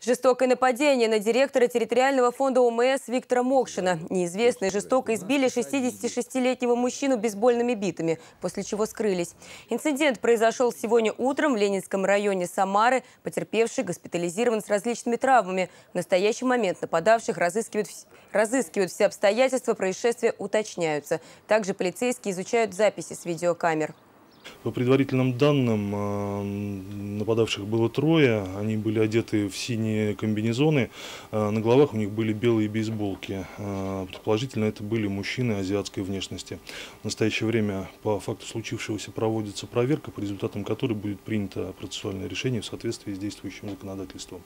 Жестокое нападение на директора территориального фонда ОМС Виктора Мокшина. Неизвестные жестоко избили 66-летнего мужчину бейсбольными битами, после чего скрылись. Инцидент произошел сегодня утром в Ленинском районе Самары. Потерпевший госпитализирован с различными травмами. В настоящий момент нападавших разыскивают, разыскивают все обстоятельства происшествия, уточняются. Также полицейские изучают записи с видеокамер. По предварительным данным, а, Нападавших было трое, они были одеты в синие комбинезоны, э, на головах у них были белые бейсболки. Э, предположительно, это были мужчины азиатской внешности. В настоящее время по факту случившегося проводится проверка, по результатам которой будет принято процессуальное решение в соответствии с действующим законодательством.